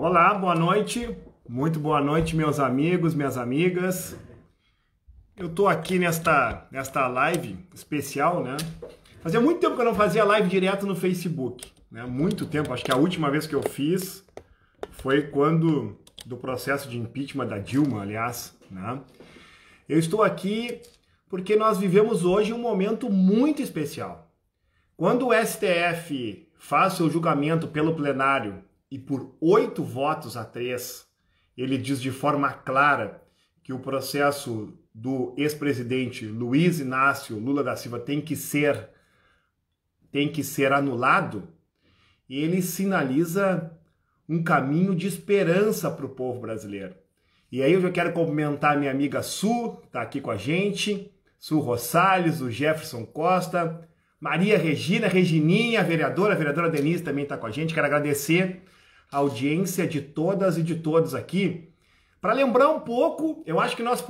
Olá, boa noite. Muito boa noite, meus amigos, minhas amigas. Eu tô aqui nesta, nesta live especial, né? Fazia muito tempo que eu não fazia live direto no Facebook, né? Muito tempo, acho que a última vez que eu fiz foi quando do processo de impeachment da Dilma, aliás, né? Eu estou aqui porque nós vivemos hoje um momento muito especial. Quando o STF faz seu julgamento pelo plenário e por oito votos a três, ele diz de forma clara que o processo do ex-presidente Luiz Inácio Lula da Silva tem que ser tem que ser anulado, ele sinaliza um caminho de esperança para o povo brasileiro. E aí eu já quero cumprimentar minha amiga Su, está aqui com a gente, Su Rosales, o Jefferson Costa, Maria Regina, Regininha, vereadora, vereadora Denise também está com a gente. Quero agradecer audiência de todas e de todos aqui, para lembrar um pouco, eu acho que nós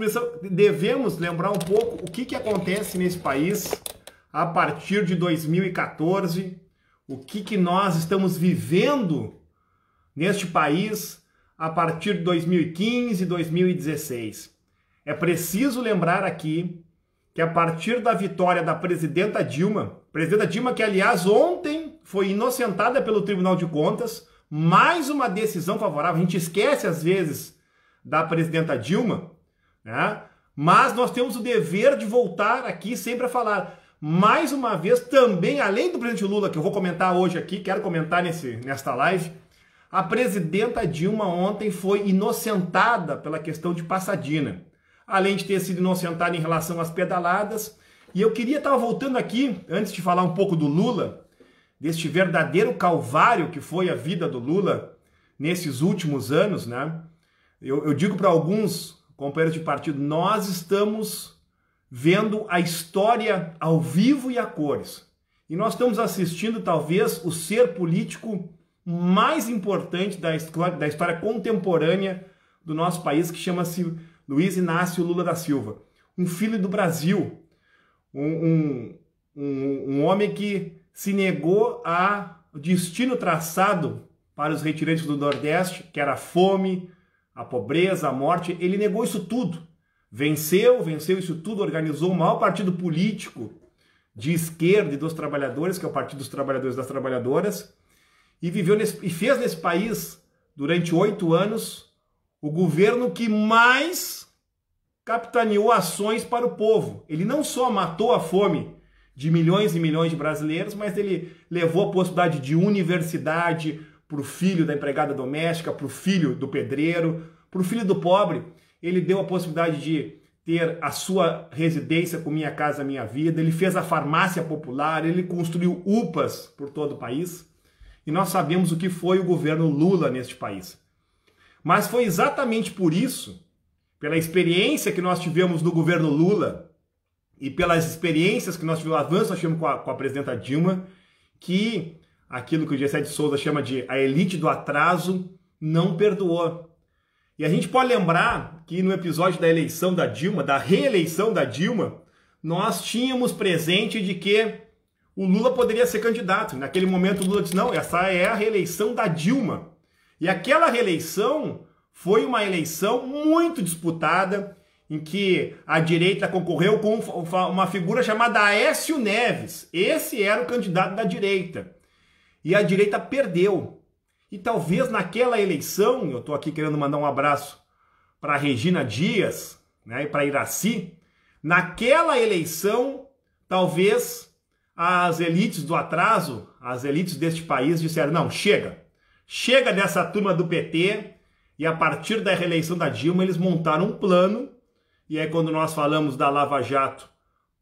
devemos lembrar um pouco o que, que acontece nesse país a partir de 2014, o que, que nós estamos vivendo neste país a partir de 2015 e 2016. É preciso lembrar aqui que a partir da vitória da presidenta Dilma, presidenta Dilma que aliás ontem foi inocentada pelo Tribunal de Contas mais uma decisão favorável. A gente esquece, às vezes, da presidenta Dilma, né? mas nós temos o dever de voltar aqui sempre a falar. Mais uma vez, também, além do presidente Lula, que eu vou comentar hoje aqui, quero comentar nesse, nesta live, a presidenta Dilma ontem foi inocentada pela questão de Passadina. Além de ter sido inocentada em relação às pedaladas, e eu queria estar voltando aqui, antes de falar um pouco do Lula, deste verdadeiro calvário que foi a vida do Lula nesses últimos anos, né? Eu, eu digo para alguns companheiros de partido, nós estamos vendo a história ao vivo e a cores. E nós estamos assistindo talvez o ser político mais importante da história, da história contemporânea do nosso país, que chama-se Luiz Inácio Lula da Silva. Um filho do Brasil, um, um, um, um homem que se negou a destino traçado para os retirantes do Nordeste, que era a fome, a pobreza, a morte, ele negou isso tudo. Venceu, venceu isso tudo, organizou o maior partido político de esquerda e dos trabalhadores, que é o Partido dos Trabalhadores e das Trabalhadoras, e viveu nesse, e fez nesse país durante oito anos o governo que mais capitaneou ações para o povo. Ele não só matou a fome, de milhões e milhões de brasileiros, mas ele levou a possibilidade de universidade para o filho da empregada doméstica, para o filho do pedreiro, para o filho do pobre. Ele deu a possibilidade de ter a sua residência com Minha Casa Minha Vida, ele fez a farmácia popular, ele construiu UPAs por todo o país. E nós sabemos o que foi o governo Lula neste país. Mas foi exatamente por isso, pela experiência que nós tivemos no governo Lula, e pelas experiências que nós tivemos, avanço nós tivemos com a, com a presidenta Dilma, que aquilo que o G7 Souza chama de a elite do atraso não perdoou. E a gente pode lembrar que no episódio da eleição da Dilma, da reeleição da Dilma, nós tínhamos presente de que o Lula poderia ser candidato. Naquele momento o Lula disse: não, essa é a reeleição da Dilma. E aquela reeleição foi uma eleição muito disputada, em que a direita concorreu com uma figura chamada Aécio Neves. Esse era o candidato da direita. E a direita perdeu. E talvez naquela eleição, eu estou aqui querendo mandar um abraço para Regina Dias né, e para Iraci, naquela eleição, talvez as elites do atraso, as elites deste país disseram: não, chega, chega dessa turma do PT. E a partir da reeleição da Dilma, eles montaram um plano e é quando nós falamos da Lava Jato,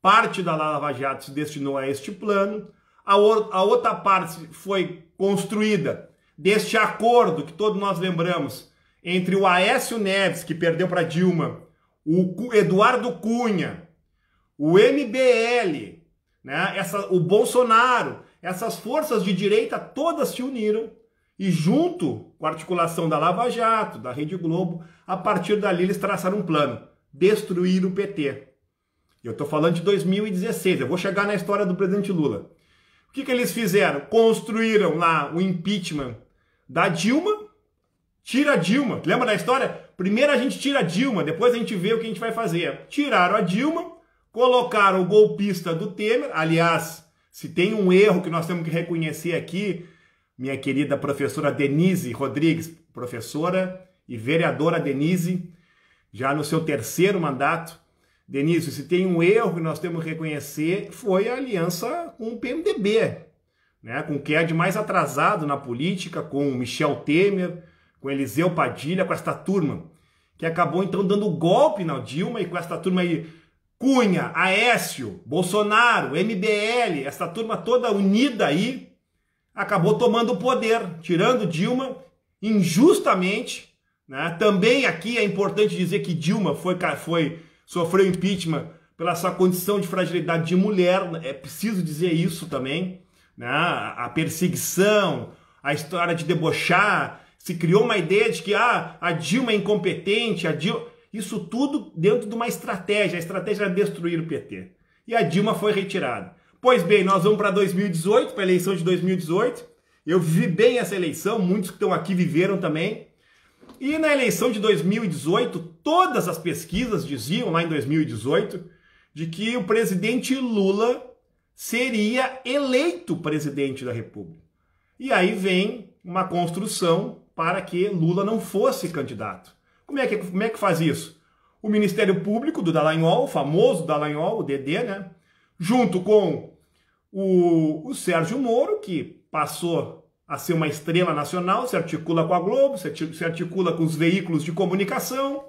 parte da Lava Jato se destinou a este plano, a, outra parte foi construída deste acordo que todos nós lembramos entre o Aécio Neves, que perdeu para Dilma, o Eduardo Cunha, o MBL, né, essa, o Bolsonaro, essas forças de direita todas se uniram e junto com a articulação da Lava Jato, da Rede Globo, a partir dali eles traçaram um plano destruir o PT. Eu estou falando de 2016, eu vou chegar na história do presidente Lula. O que, que eles fizeram? Construíram lá o impeachment da Dilma, tira a Dilma. Lembra da história? Primeiro a gente tira a Dilma, depois a gente vê o que a gente vai fazer. Tiraram a Dilma, colocaram o golpista do Temer. Aliás, se tem um erro que nós temos que reconhecer aqui, minha querida professora Denise Rodrigues, professora e vereadora Denise, já no seu terceiro mandato. Denise, se tem um erro que nós temos que reconhecer, foi a aliança com o PMDB, né? com o que é de mais atrasado na política, com o Michel Temer, com Eliseu Padilha, com esta turma, que acabou então dando golpe na Dilma e com esta turma aí, Cunha, Aécio, Bolsonaro, MBL, esta turma toda unida aí, acabou tomando o poder, tirando Dilma injustamente né? Também aqui é importante dizer que Dilma foi, foi sofreu impeachment pela sua condição de fragilidade de mulher, é preciso dizer isso também. Né? A perseguição, a história de debochar, se criou uma ideia de que ah, a Dilma é incompetente, a Dilma. Isso tudo dentro de uma estratégia. A estratégia era destruir o PT. E a Dilma foi retirada. Pois bem, nós vamos para 2018, para a eleição de 2018. Eu vivi bem essa eleição, muitos que estão aqui viveram também. E na eleição de 2018, todas as pesquisas diziam, lá em 2018, de que o presidente Lula seria eleito presidente da República. E aí vem uma construção para que Lula não fosse candidato. Como é que, como é que faz isso? O Ministério Público do Dallagnol, o famoso Dallagnol, o DD, né? Junto com o, o Sérgio Moro, que passou a ser uma estrela nacional, se articula com a Globo, se articula com os veículos de comunicação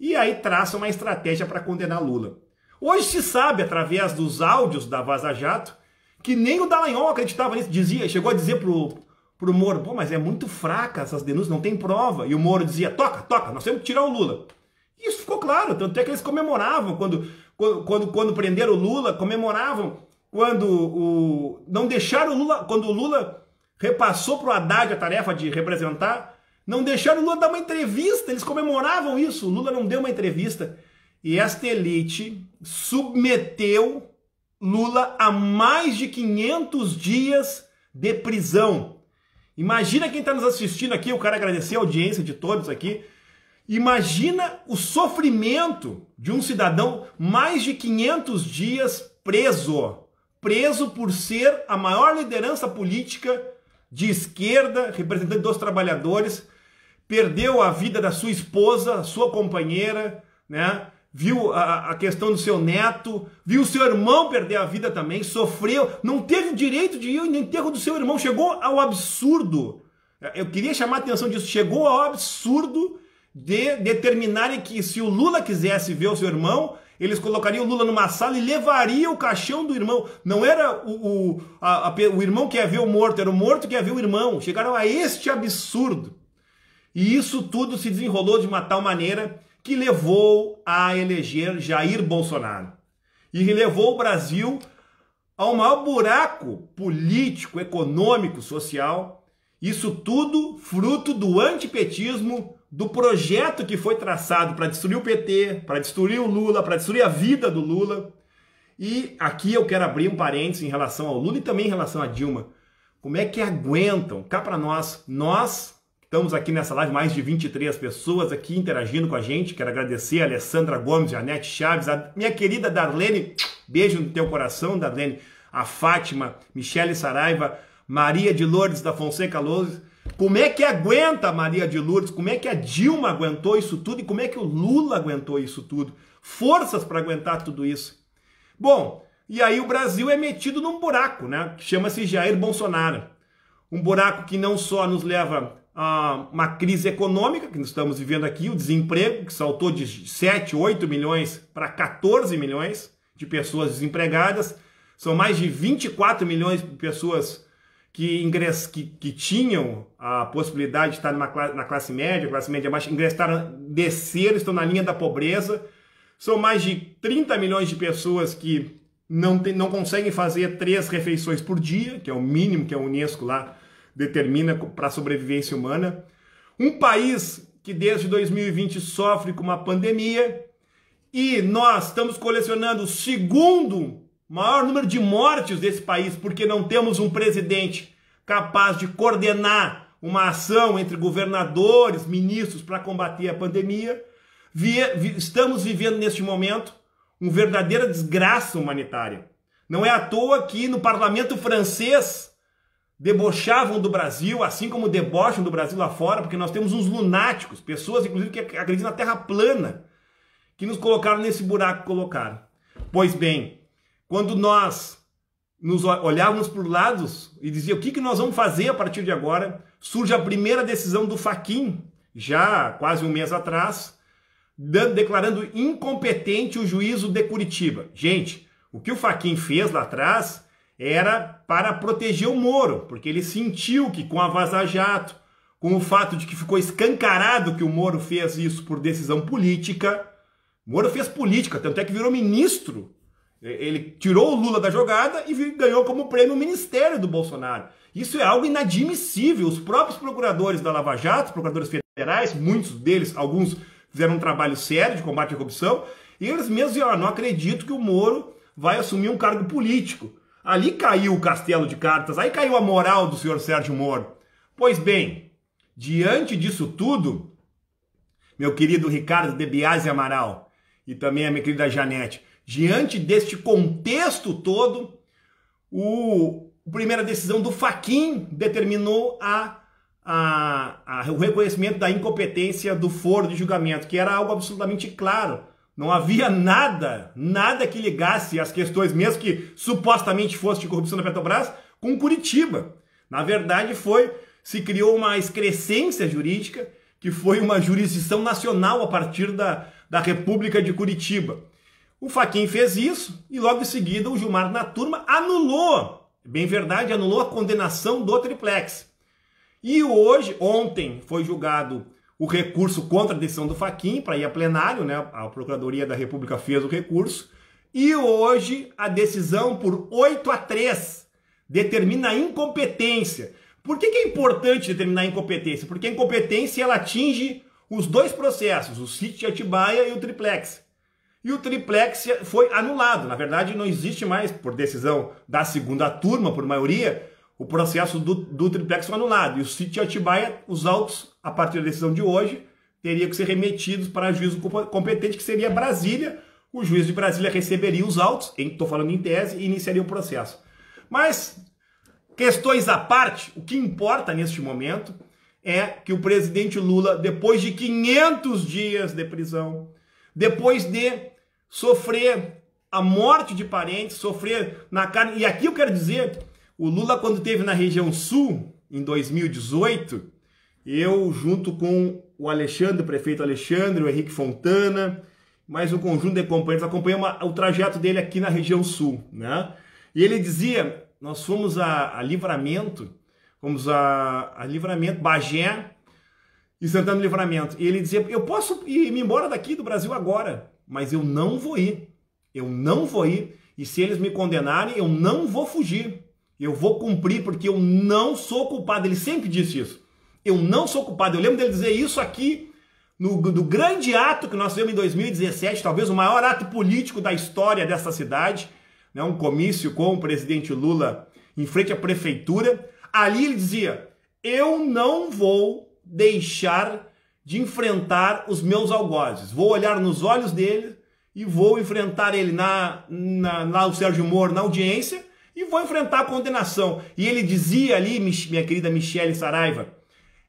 e aí traça uma estratégia para condenar Lula. Hoje se sabe, através dos áudios da Vaza Jato, que nem o Dallagnol acreditava nisso, dizia, chegou a dizer pro, pro Moro, pô, mas é muito fraca essas denúncias, não tem prova. E o Moro dizia, toca, toca, nós temos que tirar o Lula. E isso ficou claro, tanto é que eles comemoravam quando, quando, quando, quando prenderam o Lula, comemoravam quando o. não deixaram o Lula. Quando o Lula repassou para o Haddad a tarefa de representar, não deixaram o Lula dar uma entrevista, eles comemoravam isso, o Lula não deu uma entrevista. E esta elite submeteu Lula a mais de 500 dias de prisão. Imagina quem está nos assistindo aqui, eu quero agradecer a audiência de todos aqui. Imagina o sofrimento de um cidadão mais de 500 dias preso, preso por ser a maior liderança política de esquerda, representante dos trabalhadores, perdeu a vida da sua esposa, sua companheira, né? Viu a, a questão do seu neto, viu seu irmão perder a vida também, sofreu, não teve o direito de ir no enterro do seu irmão, chegou ao absurdo. Eu queria chamar a atenção disso, chegou ao absurdo de determinarem que se o Lula quisesse ver o seu irmão, eles colocariam Lula numa sala e levariam o caixão do irmão. Não era o, o, a, a, o irmão que ia ver o morto, era o morto que ia ver o irmão. Chegaram a este absurdo. E isso tudo se desenrolou de uma tal maneira que levou a eleger Jair Bolsonaro. E levou o Brasil ao maior buraco político, econômico, social. Isso tudo fruto do antipetismo do projeto que foi traçado para destruir o PT, para destruir o Lula, para destruir a vida do Lula. E aqui eu quero abrir um parênteses em relação ao Lula e também em relação a Dilma. Como é que aguentam? Cá para nós, nós estamos aqui nessa live, mais de 23 pessoas aqui interagindo com a gente. Quero agradecer a Alessandra Gomes, a Anete Chaves, a minha querida Darlene, beijo no teu coração, Darlene, a Fátima, Michele Saraiva, Maria de Lourdes da Fonseca Lourdes, como é que aguenta a Maria de Lourdes? Como é que a Dilma aguentou isso tudo? E como é que o Lula aguentou isso tudo? Forças para aguentar tudo isso. Bom, e aí o Brasil é metido num buraco, né? Que chama-se Jair Bolsonaro. Um buraco que não só nos leva a uma crise econômica que nós estamos vivendo aqui, o desemprego que saltou de 7, 8 milhões para 14 milhões de pessoas desempregadas, são mais de 24 milhões de pessoas que, ingress, que, que tinham a possibilidade de estar numa, na classe média, classe média baixa, ingressaram, desceram, estão na linha da pobreza. São mais de 30 milhões de pessoas que não, tem, não conseguem fazer três refeições por dia, que é o mínimo que a Unesco lá determina para a sobrevivência humana. Um país que desde 2020 sofre com uma pandemia e nós estamos colecionando o segundo maior número de mortes desse país, porque não temos um presidente capaz de coordenar uma ação entre governadores, ministros para combater a pandemia. Estamos vivendo neste momento uma verdadeira desgraça humanitária. Não é à toa que no parlamento francês debochavam do Brasil, assim como debocham do Brasil lá fora, porque nós temos uns lunáticos, pessoas inclusive que acreditam na terra plana, que nos colocaram nesse buraco que colocaram. Pois bem, quando nós nos olhávamos para os lados e dizia o que, que nós vamos fazer a partir de agora, surge a primeira decisão do Faquin, já quase um mês atrás, declarando incompetente o juízo de Curitiba. Gente, o que o Faquin fez lá atrás era para proteger o Moro, porque ele sentiu que com a Vaza Jato, com o fato de que ficou escancarado que o Moro fez isso por decisão política, Moro fez política, tanto é que virou ministro é, ele tirou o Lula da jogada e ganhou como prêmio o ministério do Bolsonaro. Isso é algo inadmissível. Os próprios procuradores da Lava Jato, procuradores federais, muitos deles, alguns fizeram um trabalho sério de combate à corrupção, e eles mesmos diziam: ah, não acredito que o Moro vai assumir um cargo político. Ali caiu o castelo de cartas, aí caiu a moral do senhor Sérgio Moro. Pois bem, diante disso tudo, meu querido Ricardo Debiase Amaral e também a minha querida Janete, Diante deste contexto todo, o, a primeira decisão do Faquin determinou a, a, a, o reconhecimento da incompetência do foro de julgamento, que era algo absolutamente claro. Não havia nada, nada que ligasse as questões, mesmo que supostamente fosse de corrupção na Petrobras, com Curitiba. Na verdade, foi se criou uma excrescência jurídica que foi uma jurisdição nacional a partir da, da República de Curitiba. O Faquin fez isso e logo em seguida o Gilmar na turma anulou, é bem verdade, anulou a condenação do triplex. E hoje, ontem, foi julgado o recurso contra a decisão do Faquin para ir a plenário, né? A Procuradoria da República fez o recurso. E hoje a decisão por 8 a 3 determina a incompetência. Por que, que é importante determinar a incompetência? Porque a incompetência ela atinge os dois processos, o sítio de Atibaia e o triplex. E o triplex foi anulado. Na verdade, não existe mais, por decisão da segunda turma, por maioria, o processo do, do triplex foi anulado. E o City Atibaia, os autos, a partir da decisão de hoje, teria que ser remetidos para juízo competente, que seria Brasília. O juiz de Brasília receberia os autos, estou falando em tese, e iniciaria o processo. Mas, questões à parte, o que importa neste momento é que o presidente Lula, depois de 500 dias de prisão, depois de sofrer a morte de parentes, sofrer na carne. E aqui eu quero dizer, o Lula quando teve na região sul em 2018, eu junto com o Alexandre, o prefeito Alexandre, o Henrique Fontana, mais um conjunto de companheiros, acompanhamos o trajeto dele aqui na região sul, né? E ele dizia, nós fomos a, a Livramento, fomos a, a Livramento, Bagé, e Santana do Livramento. E ele dizia: Eu posso ir me embora daqui do Brasil agora, mas eu não vou ir. Eu não vou ir. E se eles me condenarem, eu não vou fugir. Eu vou cumprir porque eu não sou culpado. Ele sempre disse isso. Eu não sou culpado. Eu lembro dele dizer isso aqui no do grande ato que nós fizemos em 2017, talvez o maior ato político da história dessa cidade, né? um comício com o presidente Lula em frente à prefeitura. Ali ele dizia: Eu não vou deixar de enfrentar os meus algozes. Vou olhar nos olhos dele e vou enfrentar ele na, na, na o Sérgio Moro na audiência e vou enfrentar a condenação. E ele dizia ali, minha querida Michele Saraiva,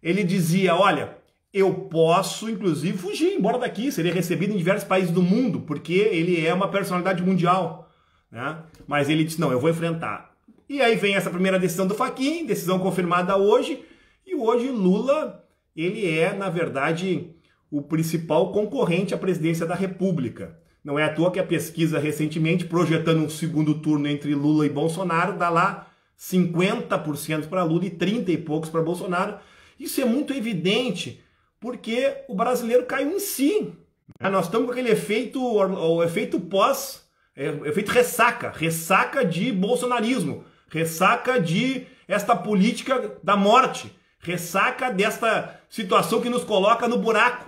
ele dizia, olha, eu posso, inclusive, fugir embora daqui, seria recebido em diversos países do mundo, porque ele é uma personalidade mundial. Né? Mas ele disse, não, eu vou enfrentar. E aí vem essa primeira decisão do Faquin, decisão confirmada hoje, e hoje Lula ele é, na verdade, o principal concorrente à presidência da República. Não é à toa que a pesquisa recentemente, projetando um segundo turno entre Lula e Bolsonaro, dá lá 50% para Lula e 30 e poucos para Bolsonaro. Isso é muito evidente, porque o brasileiro caiu em si. É. Nós estamos com aquele efeito, o efeito pós, é, efeito ressaca, ressaca de bolsonarismo, ressaca de esta política da morte Ressaca desta situação que nos coloca no buraco.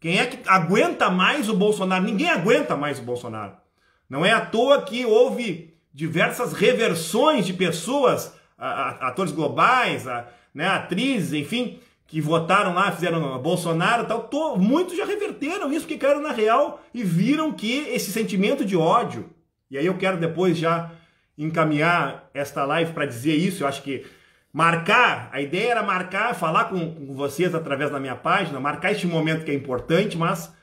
Quem é que aguenta mais o Bolsonaro? Ninguém aguenta mais o Bolsonaro. Não é à toa que houve diversas reversões de pessoas, atores globais, né, atrizes, enfim, que votaram lá, fizeram Bolsonaro tal, muitos já reverteram isso, que caíram na real e viram que esse sentimento de ódio, e aí eu quero depois já encaminhar esta live para dizer isso, eu acho que marcar, a ideia era marcar, falar com, com vocês através da minha página, marcar este momento que é importante, mas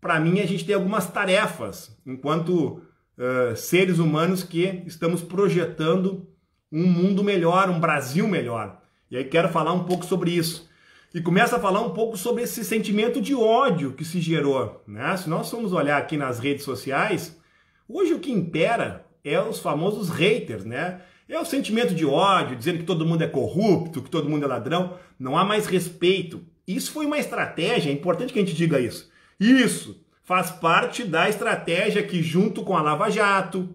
para mim a gente tem algumas tarefas enquanto uh, seres humanos que estamos projetando um mundo melhor, um Brasil melhor. E aí quero falar um pouco sobre isso. E começa a falar um pouco sobre esse sentimento de ódio que se gerou. Né? Se nós formos olhar aqui nas redes sociais, hoje o que impera é os famosos haters, né? É o sentimento de ódio, dizendo que todo mundo é corrupto, que todo mundo é ladrão. Não há mais respeito. Isso foi uma estratégia, é importante que a gente diga isso. Isso faz parte da estratégia que, junto com a Lava Jato,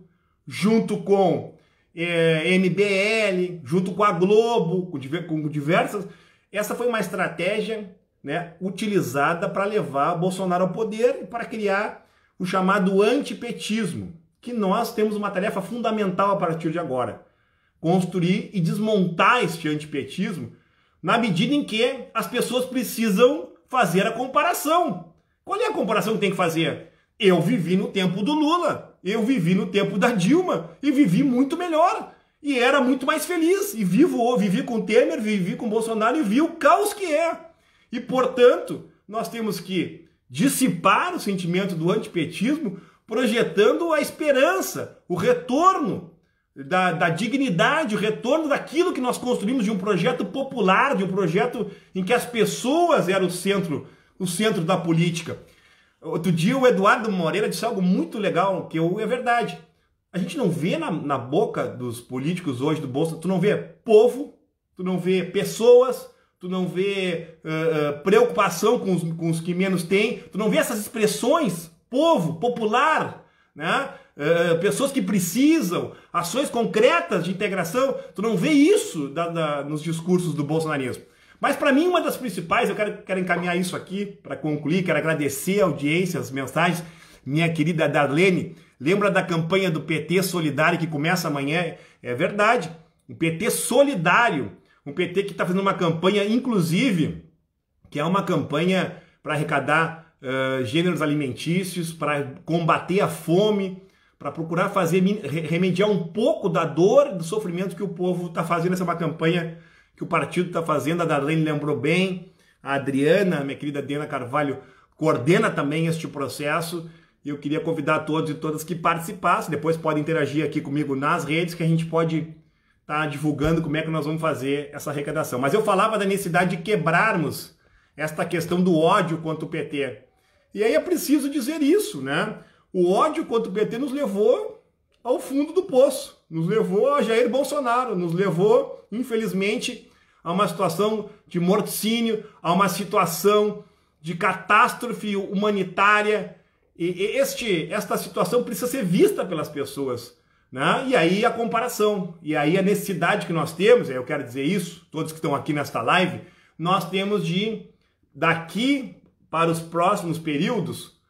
junto com é, MBL, junto com a Globo, com diversas. Essa foi uma estratégia né, utilizada para levar Bolsonaro ao poder e para criar o chamado antipetismo, que nós temos uma tarefa fundamental a partir de agora construir e desmontar este antipetismo na medida em que as pessoas precisam fazer a comparação. Qual é a comparação que tem que fazer? Eu vivi no tempo do Lula, eu vivi no tempo da Dilma e vivi muito melhor e era muito mais feliz e vivo, vivi com Temer, vivi com Bolsonaro e vi o caos que é. E portanto, nós temos que dissipar o sentimento do antipetismo, projetando a esperança, o retorno da, da, dignidade, o retorno daquilo que nós construímos de um projeto popular, de um projeto em que as pessoas eram o centro, o centro da política. Outro dia o Eduardo Moreira disse algo muito legal, que eu, é verdade. A gente não vê na, na boca dos políticos hoje do Bolsonaro, tu não vê povo, tu não vê pessoas, tu não vê uh, preocupação com os, com os que menos têm, tu não vê essas expressões, povo, popular, né? É, é, pessoas que precisam, ações concretas de integração. Tu não vê isso da, da, nos discursos do bolsonarismo. Mas para mim, uma das principais, eu quero, quero encaminhar isso aqui para concluir, quero agradecer a audiência, as mensagens. Minha querida Darlene, lembra da campanha do PT Solidário que começa amanhã? É verdade. Um PT solidário, um PT que está fazendo uma campanha, inclusive, que é uma campanha para arrecadar uh, gêneros alimentícios, para combater a fome, para procurar fazer remediar um pouco da dor do sofrimento que o povo está fazendo essa é uma campanha que o partido está fazendo. A Darlene lembrou bem, a Adriana, minha querida Diana Carvalho, coordena também este processo. E eu queria convidar todos e todas que participassem. Depois podem interagir aqui comigo nas redes, que a gente pode estar tá divulgando como é que nós vamos fazer essa arrecadação. Mas eu falava da necessidade de quebrarmos esta questão do ódio contra o PT. E aí é preciso dizer isso, né? O ódio contra o PT nos levou ao fundo do poço, nos levou a Jair Bolsonaro, nos levou, infelizmente, a uma situação de morticínio, a uma situação de catástrofe humanitária. E este, esta situação precisa ser vista pelas pessoas. Né? E aí a comparação, e aí a necessidade que nós temos, eu quero dizer isso, todos que estão aqui nesta live, nós temos de, daqui para os próximos períodos,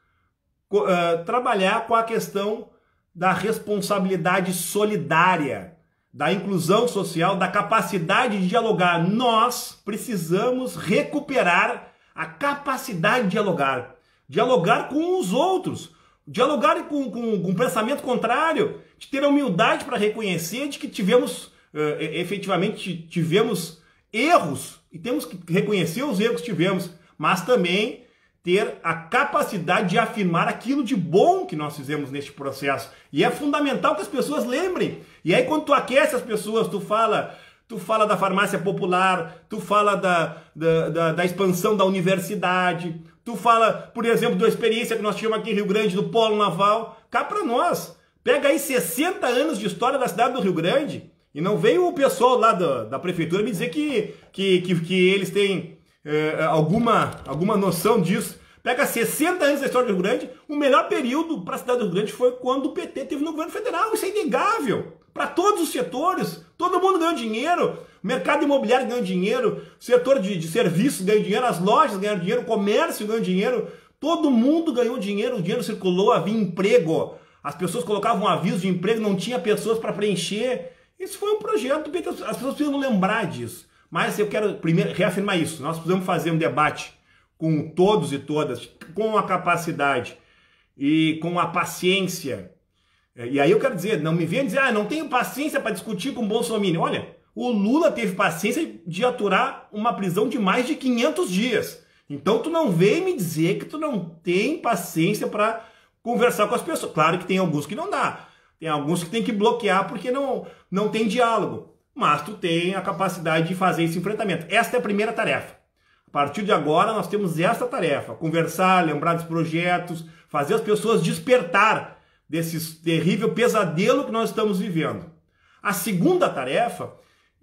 ah, trabalhar com a questão da responsabilidade solidária, da inclusão social, da capacidade de dialogar. Nós precisamos recuperar a capacidade de dialogar. Dialogar com os outros, dialogar com, com, com um pensamento contrário, de ter a humildade para reconhecer de que tivemos, uh, efetivamente, tivemos erros e temos que reconhecer os erros que tivemos, mas também ter a capacidade de afirmar aquilo de bom que nós fizemos neste processo. E é fundamental que as pessoas lembrem. E aí quando tu aquece as pessoas, tu fala, tu fala da farmácia popular, tu fala da, da, da, da expansão da universidade, tu fala, por exemplo, da experiência que nós tivemos aqui em Rio Grande do Polo Naval. Cá para nós, pega aí 60 anos de história da cidade do Rio Grande e não veio o pessoal lá da, da prefeitura me dizer que, que, que, que eles têm é, é, alguma, alguma noção disso. Pega 60 anos da história do Rio Grande, o melhor período para a cidade do Rio Grande foi quando o PT teve no governo federal. Isso é inegável. Para todos os setores, todo mundo ganhou dinheiro, o mercado imobiliário ganhou dinheiro, o setor de, de serviços ganhou dinheiro, as lojas ganharam dinheiro, o comércio ganhou dinheiro, todo mundo ganhou dinheiro, o dinheiro circulou, havia emprego, as pessoas colocavam avisos de emprego, não tinha pessoas para preencher. isso foi um projeto do PT, as pessoas precisam lembrar disso. Mas assim, eu quero primeiro reafirmar isso. Nós precisamos fazer um debate com todos e todas, com a capacidade e com a paciência. É, e aí eu quero dizer, não me venha dizer, ah, não tenho paciência para discutir com o Bolsonaro. Olha, o Lula teve paciência de aturar uma prisão de mais de 500 dias. Então tu não vem me dizer que tu não tem paciência para conversar com as pessoas. Claro que tem alguns que não dá. Tem alguns que tem que bloquear porque não, não tem diálogo mas tu tem a capacidade de fazer esse enfrentamento. Esta é a primeira tarefa. A partir de agora, nós temos esta tarefa: conversar, lembrar dos projetos, fazer as pessoas despertar desse terrível pesadelo que nós estamos vivendo. A segunda tarefa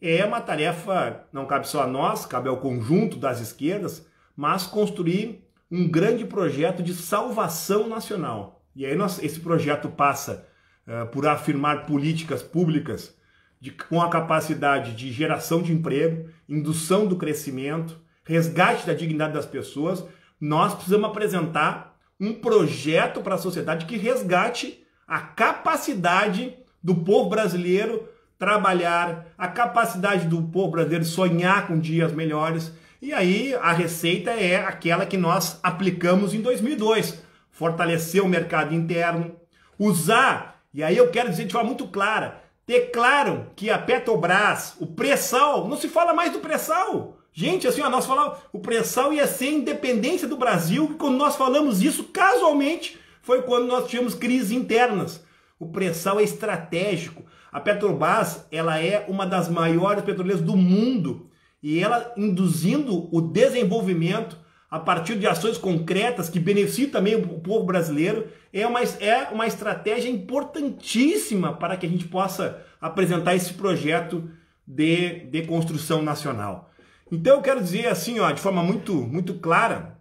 é uma tarefa, não cabe só a nós, cabe ao conjunto das esquerdas, mas construir um grande projeto de salvação nacional. E aí nós, esse projeto passa uh, por afirmar políticas públicas de, com a capacidade de geração de emprego, indução do crescimento, resgate da dignidade das pessoas, nós precisamos apresentar um projeto para a sociedade que resgate a capacidade do povo brasileiro trabalhar, a capacidade do povo brasileiro sonhar com dias melhores. E aí a receita é aquela que nós aplicamos em 2002, fortalecer o mercado interno, usar, e aí eu quero dizer de forma muito clara, declaram que a Petrobras, o pré-sal, não se fala mais do pré-sal. Gente, assim, ó, nós falávamos, o pré-sal ia ser independência do Brasil, e quando nós falamos isso, casualmente, foi quando nós tínhamos crises internas. O pré-sal é estratégico. A Petrobras, ela é uma das maiores petroleiras do mundo, e ela induzindo o desenvolvimento a partir de ações concretas que beneficiem também o povo brasileiro, é uma, é uma estratégia importantíssima para que a gente possa apresentar esse projeto de, de construção nacional. Então eu quero dizer assim, ó, de forma muito, muito clara,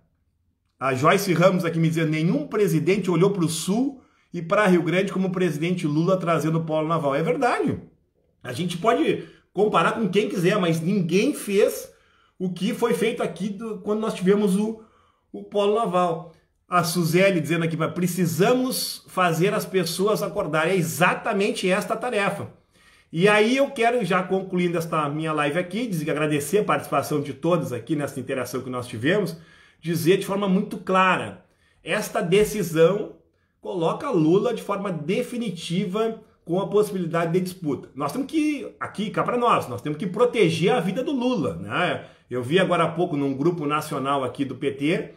a Joyce Ramos aqui me dizendo, nenhum presidente olhou para o Sul e para Rio Grande como o presidente Lula trazendo o polo naval. É verdade. A gente pode comparar com quem quiser, mas ninguém fez o que foi feito aqui do, quando nós tivemos o, o polo naval. A Suzele dizendo aqui, precisamos fazer as pessoas acordarem. É exatamente esta a tarefa. E aí eu quero, já concluindo esta minha live aqui, dizer, agradecer a participação de todos aqui nessa interação que nós tivemos, dizer de forma muito clara, esta decisão coloca Lula de forma definitiva com a possibilidade de disputa. Nós temos que, aqui, cá para nós, nós temos que proteger a vida do Lula. Né? Eu vi agora há pouco num grupo nacional aqui do PT,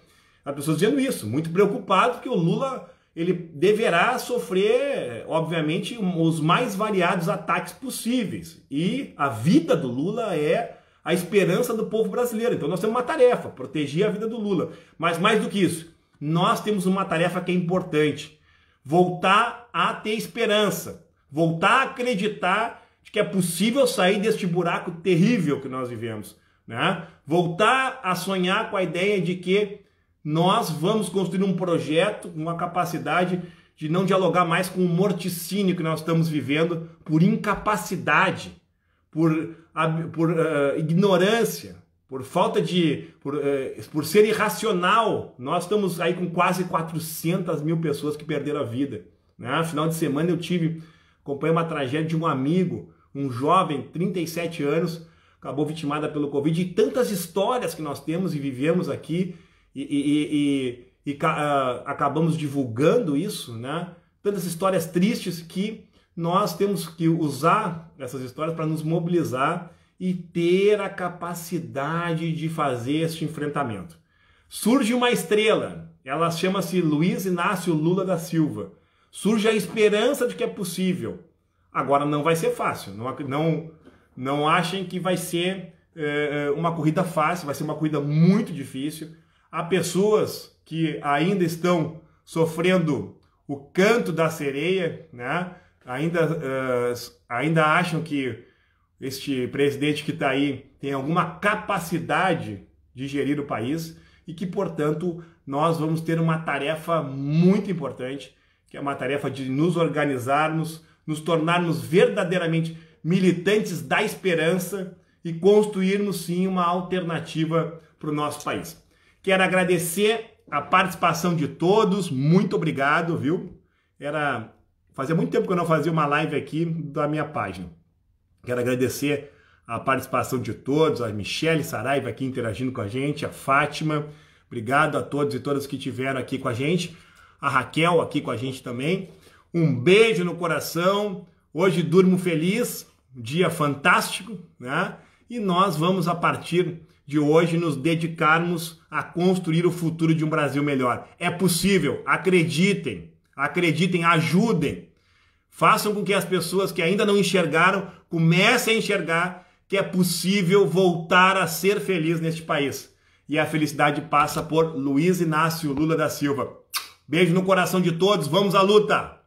as pessoas dizendo isso, muito preocupado que o Lula ele deverá sofrer, obviamente, os mais variados ataques possíveis. E a vida do Lula é a esperança do povo brasileiro. Então nós temos uma tarefa, proteger a vida do Lula. Mas mais do que isso, nós temos uma tarefa que é importante: voltar a ter esperança voltar a acreditar de que é possível sair deste buraco terrível que nós vivemos, né? Voltar a sonhar com a ideia de que nós vamos construir um projeto com uma capacidade de não dialogar mais com o morticínio que nós estamos vivendo por incapacidade, por, por uh, ignorância, por falta de. Por, uh, por ser irracional. Nós estamos aí com quase 400 mil pessoas que perderam a vida. Né? Final de semana eu tive Acompanhei uma tragédia de um amigo, um jovem, 37 anos, acabou vitimada pelo Covid. E tantas histórias que nós temos e vivemos aqui e, e, e, e uh, acabamos divulgando isso, né? Tantas histórias tristes que nós temos que usar essas histórias para nos mobilizar e ter a capacidade de fazer este enfrentamento. Surge uma estrela, ela chama-se Luiz Inácio Lula da Silva surge a esperança de que é possível. Agora não vai ser fácil. Não, não, não achem que vai ser é, uma corrida fácil, vai ser uma corrida muito difícil. Há pessoas que ainda estão sofrendo o canto da sereia, né? ainda, uh, ainda acham que este presidente que está aí tem alguma capacidade de gerir o país e que, portanto, nós vamos ter uma tarefa muito importante que é uma tarefa de nos organizarmos, nos tornarmos verdadeiramente militantes da esperança e construirmos sim uma alternativa para o nosso país. Quero agradecer a participação de todos, muito obrigado, viu? Era fazia muito tempo que eu não fazia uma live aqui da minha página. Quero agradecer a participação de todos, a Michelle Saraiva aqui interagindo com a gente, a Fátima. Obrigado a todos e todas que estiveram aqui com a gente a Raquel aqui com a gente também. Um beijo no coração. Hoje durmo feliz, um dia fantástico, né? E nós vamos a partir de hoje nos dedicarmos a construir o futuro de um Brasil melhor. É possível, acreditem, acreditem, ajudem. Façam com que as pessoas que ainda não enxergaram comecem a enxergar que é possível voltar a ser feliz neste país. E a felicidade passa por Luiz Inácio Lula da Silva. Beijo no coração de todos, vamos à luta!